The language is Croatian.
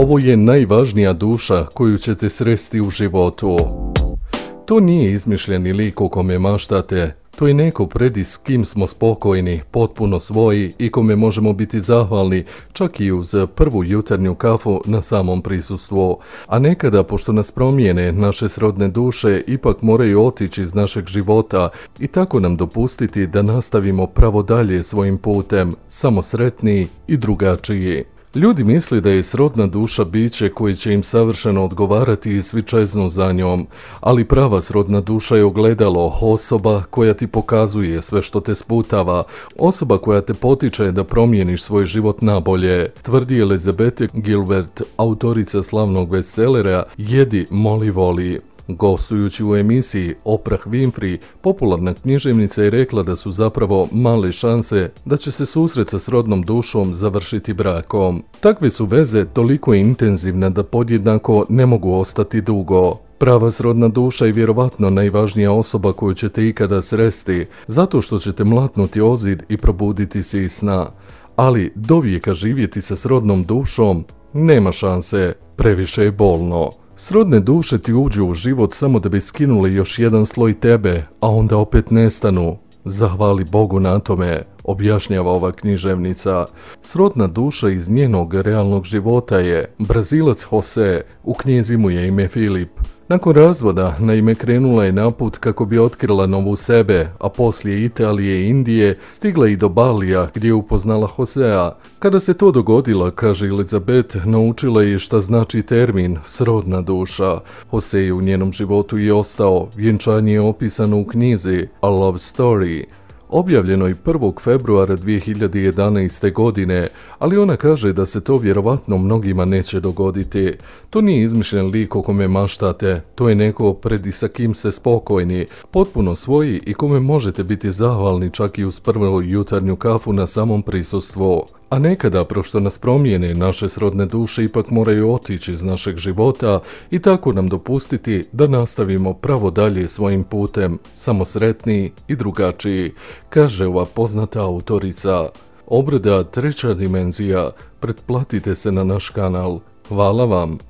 Ovo je najvažnija duša koju ćete sresti u životu. To nije izmišljeni lik u kome maštate, to je neko predi s kim smo spokojni, potpuno svoji i kome možemo biti zahvalni, čak i uz prvu jutarnju kafu na samom prisustvu. A nekada, pošto nas promijene, naše srodne duše ipak moraju otići iz našeg života i tako nam dopustiti da nastavimo pravo dalje svojim putem, samo sretniji i drugačiji. Ljudi misli da je srodna duša biće koje će im savršeno odgovarati i svi čeznu za njom, ali prava srodna duša je ogledalo, osoba koja ti pokazuje sve što te sputava, osoba koja te potiče da promijeniš svoj život nabolje, tvrdi Elizabeth Gilbert, autorica slavnog bestsellera Jedi, moli, voli. Gostujući u emisiji Oprah Winfrey, popularna književnica je rekla da su zapravo male šanse da će se susret sa srodnom dušom završiti brakom. Takve su veze toliko intenzivne da podjednako ne mogu ostati dugo. Prava srodna duša je vjerovatno najvažnija osoba koju ćete ikada sresti, zato što ćete mlatnuti ozid i probuditi se iz sna. Ali dovijeka živjeti sa srodnom dušom nema šanse, previše je bolno. Srodne duše ti uđu u život samo da bi skinuli još jedan sloj tebe, a onda opet nestanu. Zahvali Bogu na tome, objašnjava ova književnica. Srodna duša iz njenog realnog života je Brazilac Jose, u knjizi mu je ime Filip. Nakon razvoda, naime, krenula je naput kako bi otkrila novu sebe, a poslije Italije i Indije stigla i do Balija gdje je upoznala Hosea. Kada se to dogodila, kaže Elizabeth, naučila je šta znači termin srodna duša. Hosej u njenom životu je ostao, vjenčanje je opisano u knjizi A Love Story. Objavljeno je 1. februara 2011. godine, ali ona kaže da se to vjerovatno mnogima neće dogoditi. To nije izmišljen lik o kome maštate, to je neko pred sa kim se spokojni, potpuno svoji i kome možete biti zahvalni čak i uz prvu jutarnju kafu na samom prisustvu. A nekada, prošto nas promijene, naše srodne duše ipak moraju otići iz našeg života i tako nam dopustiti da nastavimo pravo dalje svojim putem, samo sretniji i drugačiji, kaže ova poznata autorica. Obreda treća dimenzija, pretplatite se na naš kanal. Hvala vam.